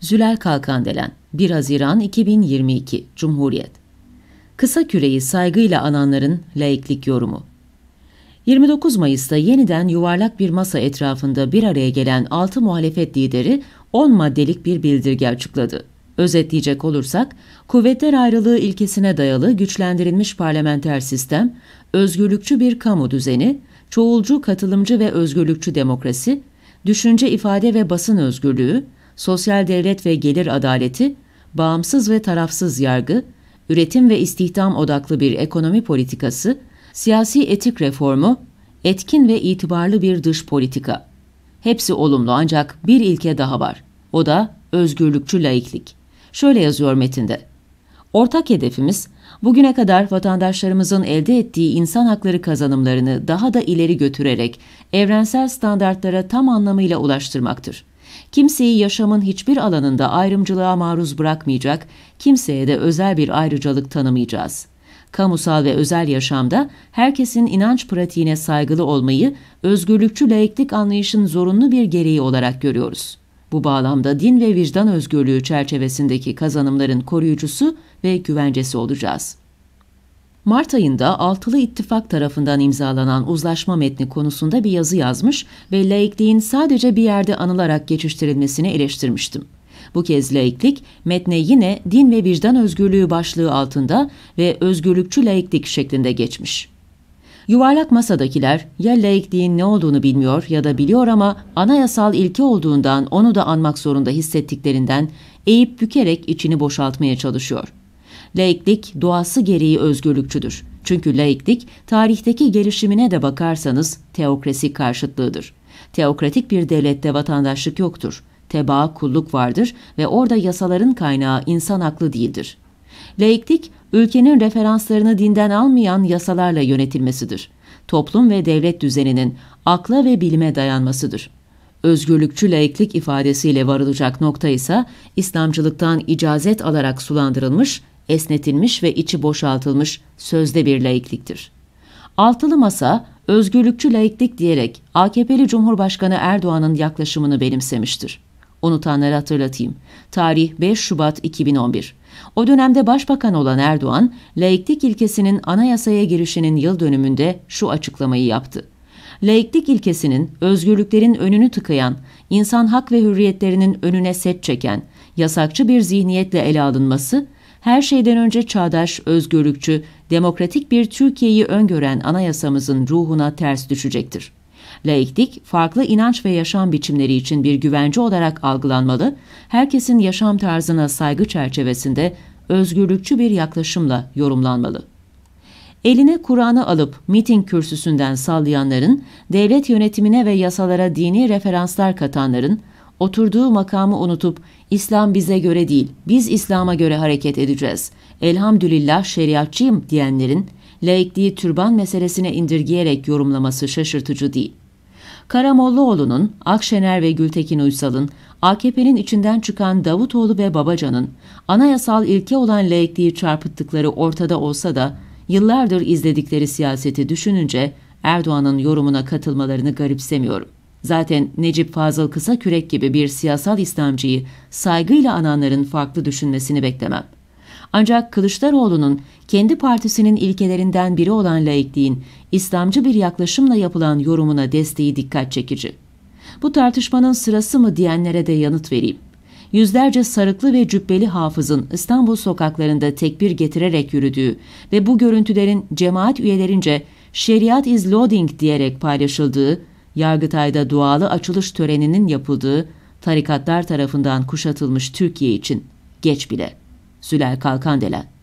Zülel Kalkandelen 1 Haziran 2022 Cumhuriyet Kısa küreyi saygıyla ananların laiklik yorumu 29 Mayıs'ta yeniden yuvarlak bir masa etrafında bir araya gelen 6 muhalefet lideri 10 maddelik bir bildirge açıkladı. Özetleyecek olursak, kuvvetler ayrılığı ilkesine dayalı güçlendirilmiş parlamenter sistem, özgürlükçü bir kamu düzeni, çoğulcu, katılımcı ve özgürlükçü demokrasi, düşünce, ifade ve basın özgürlüğü, sosyal devlet ve gelir adaleti, bağımsız ve tarafsız yargı, üretim ve istihdam odaklı bir ekonomi politikası, siyasi etik reformu, etkin ve itibarlı bir dış politika. Hepsi olumlu ancak bir ilke daha var. O da özgürlükçü laiklik. Şöyle yazıyor metinde. Ortak hedefimiz, bugüne kadar vatandaşlarımızın elde ettiği insan hakları kazanımlarını daha da ileri götürerek evrensel standartlara tam anlamıyla ulaştırmaktır. Kimseyi yaşamın hiçbir alanında ayrımcılığa maruz bırakmayacak, kimseye de özel bir ayrıcalık tanımayacağız. Kamusal ve özel yaşamda herkesin inanç pratiğine saygılı olmayı özgürlükçü laiklik anlayışın zorunlu bir gereği olarak görüyoruz. Bu bağlamda din ve vicdan özgürlüğü çerçevesindeki kazanımların koruyucusu ve güvencesi olacağız. Mart ayında Altılı İttifak tarafından imzalanan uzlaşma metni konusunda bir yazı yazmış ve laikliğin sadece bir yerde anılarak geçiştirilmesini eleştirmiştim. Bu kez laiklik, metne yine din ve vicdan özgürlüğü başlığı altında ve özgürlükçü laiklik şeklinde geçmiş. Yuvarlak masadakiler ya laikliğin ne olduğunu bilmiyor ya da biliyor ama anayasal ilke olduğundan onu da anmak zorunda hissettiklerinden eğip bükerek içini boşaltmaya çalışıyor laiklik doğası gereği özgürlükçüdür. Çünkü laiklik tarihteki gelişimine de bakarsanız teokrasi karşıtlığıdır. Teokratik bir devlette vatandaşlık yoktur. teba kulluk vardır ve orada yasaların kaynağı insan aklı değildir. Laiklik, ülkenin referanslarını dinden almayan yasalarla yönetilmesidir. Toplum ve devlet düzeninin akla ve bilime dayanmasıdır. Özgürlükçü laiklik ifadesiyle varılacak nokta ise İslamcılıktan icazet alarak sulandırılmış esnetilmiş ve içi boşaltılmış sözde bir laikliktir. Altılı Masa, özgürlükçü laiklik diyerek AKP'li Cumhurbaşkanı Erdoğan'ın yaklaşımını benimsemiştir. Unutanları hatırlatayım. Tarih 5 Şubat 2011. O dönemde başbakan olan Erdoğan, laiklik ilkesinin anayasaya girişinin yıl dönümünde şu açıklamayı yaptı. Laiklik ilkesinin özgürlüklerin önünü tıkayan, insan hak ve hürriyetlerinin önüne set çeken, yasakçı bir zihniyetle ele alınması her şeyden önce çağdaş, özgürlükçü, demokratik bir Türkiye'yi öngören anayasamızın ruhuna ters düşecektir. Laiklik, farklı inanç ve yaşam biçimleri için bir güvence olarak algılanmalı, herkesin yaşam tarzına saygı çerçevesinde özgürlükçü bir yaklaşımla yorumlanmalı. Eline Kur'an'ı alıp miting kürsüsünden sallayanların, devlet yönetimine ve yasalara dini referanslar katanların, Oturduğu makamı unutup İslam bize göre değil, biz İslam'a göre hareket edeceğiz. Elhamdülillah şeriatçıyım diyenlerin laikliği türban meselesine indirgeyerek yorumlaması şaşırtıcı değil. Karamollaoğlu'nun, Akşener ve Gültekin Uysal'ın, AKP'nin içinden çıkan Davutoğlu ve Babacan'ın anayasal ilke olan laikliği çarpıttıkları ortada olsa da yıllardır izledikleri siyaseti düşününce Erdoğan'ın yorumuna katılmalarını garipsemiyorum. Zaten Necip Fazıl kısa kürek gibi bir siyasal İslamcıyı saygıyla ananların farklı düşünmesini beklemem. Ancak Kılıçdaroğlu'nun kendi partisinin ilkelerinden biri olan laikliğin İslamcı bir yaklaşımla yapılan yorumuna desteği dikkat çekici. Bu tartışmanın sırası mı diyenlere de yanıt vereyim. Yüzlerce sarıklı ve cübbeli hafızın İstanbul sokaklarında tekbir getirerek yürüdüğü ve bu görüntülerin cemaat üyelerince şeriat is loading diyerek paylaşıldığı Yargıtay'da dualı açılış töreninin yapıldığı tarikatlar tarafından kuşatılmış Türkiye için geç bile. Zülal Kalkandelen